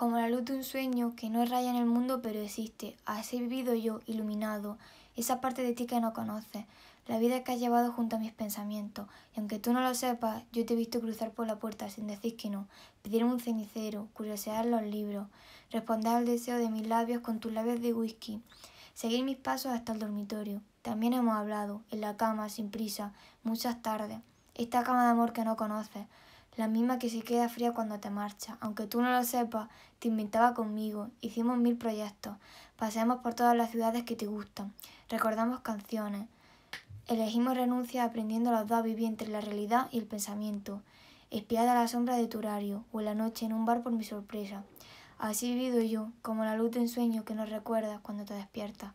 como la luz de un sueño que no raya en el mundo pero existe. Así he vivido yo, iluminado, esa parte de ti que no conoces, la vida que has llevado junto a mis pensamientos. Y aunque tú no lo sepas, yo te he visto cruzar por la puerta sin decir que no, pedir un cenicero, curiosear los libros, responder al deseo de mis labios con tus labios de whisky, seguir mis pasos hasta el dormitorio. También hemos hablado, en la cama, sin prisa, muchas tardes esta cama de amor que no conoces, la misma que se queda fría cuando te marcha, Aunque tú no lo sepas, te inventaba conmigo, hicimos mil proyectos, paseamos por todas las ciudades que te gustan, recordamos canciones, elegimos renuncias aprendiendo los dos a vivir entre la realidad y el pensamiento, espiada a la sombra de tu horario o en la noche en un bar por mi sorpresa. Así he vivido yo, como la luz de un sueño que no recuerdas cuando te despiertas.